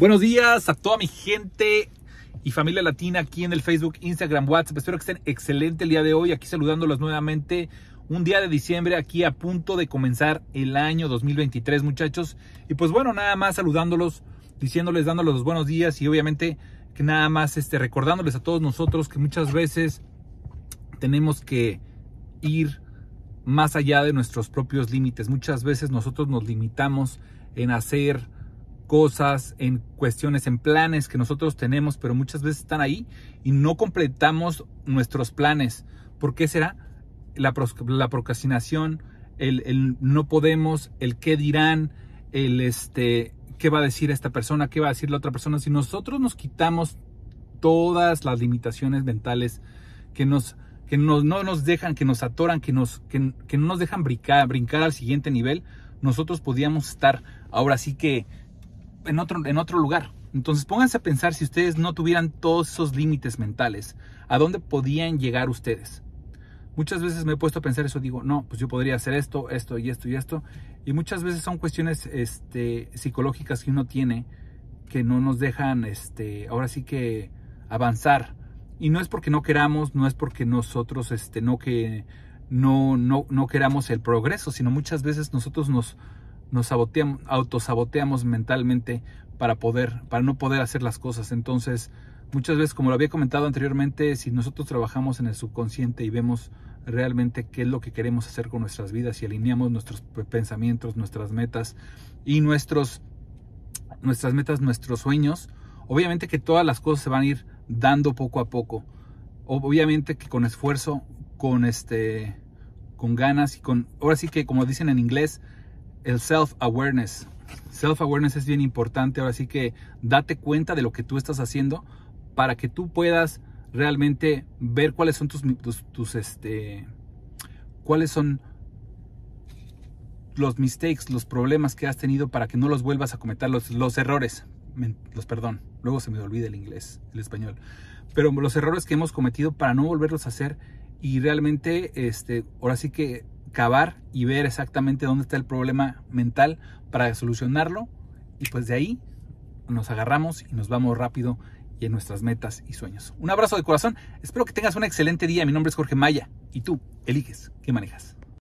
Buenos días a toda mi gente y familia latina aquí en el Facebook, Instagram, WhatsApp. Espero que estén excelente el día de hoy. Aquí saludándolos nuevamente. Un día de diciembre aquí a punto de comenzar el año 2023, muchachos. Y pues bueno, nada más saludándolos, diciéndoles, dándoles los buenos días y obviamente que nada más este, recordándoles a todos nosotros que muchas veces tenemos que ir más allá de nuestros propios límites. Muchas veces nosotros nos limitamos en hacer cosas, en cuestiones, en planes que nosotros tenemos, pero muchas veces están ahí y no completamos nuestros planes. ¿Por qué será? La, la procrastinación, el, el, no podemos, el qué dirán, el este, qué va a decir esta persona, qué va a decir la otra persona. Si nosotros nos quitamos todas las limitaciones mentales que nos que nos, no nos dejan, que nos atoran, que, nos, que, que no nos dejan brincar, brincar al siguiente nivel, nosotros podíamos estar ahora sí que en otro, en otro lugar. Entonces pónganse a pensar si ustedes no tuvieran todos esos límites mentales, ¿a dónde podían llegar ustedes? Muchas veces me he puesto a pensar eso, digo, no, pues yo podría hacer esto, esto y esto y esto. Y muchas veces son cuestiones este, psicológicas que uno tiene que no nos dejan, este, ahora sí que avanzar. Y no es porque no queramos, no es porque nosotros este, no, que, no, no, no queramos el progreso, sino muchas veces nosotros nos, nos saboteamos, autosaboteamos mentalmente para poder, para no poder hacer las cosas. Entonces, muchas veces, como lo había comentado anteriormente, si nosotros trabajamos en el subconsciente y vemos realmente qué es lo que queremos hacer con nuestras vidas y alineamos nuestros pensamientos, nuestras metas y nuestros, nuestras metas, nuestros sueños, obviamente que todas las cosas se van a ir dando poco a poco. Obviamente que con esfuerzo, con este, con ganas y con, ahora sí que como dicen en inglés, el self-awareness. Self-awareness es bien importante, ahora sí que date cuenta de lo que tú estás haciendo para que tú puedas realmente ver cuáles son tus, tus, este, cuáles son los mistakes, los problemas que has tenido para que no los vuelvas a cometer, los, los errores, los perdón, luego se me olvida el inglés, el español, pero los errores que hemos cometido para no volverlos a hacer y realmente, este, ahora sí que cavar y ver exactamente dónde está el problema mental para solucionarlo y pues de ahí nos agarramos y nos vamos rápido y en nuestras metas y sueños. Un abrazo de corazón, espero que tengas un excelente día, mi nombre es Jorge Maya y tú eliges qué manejas.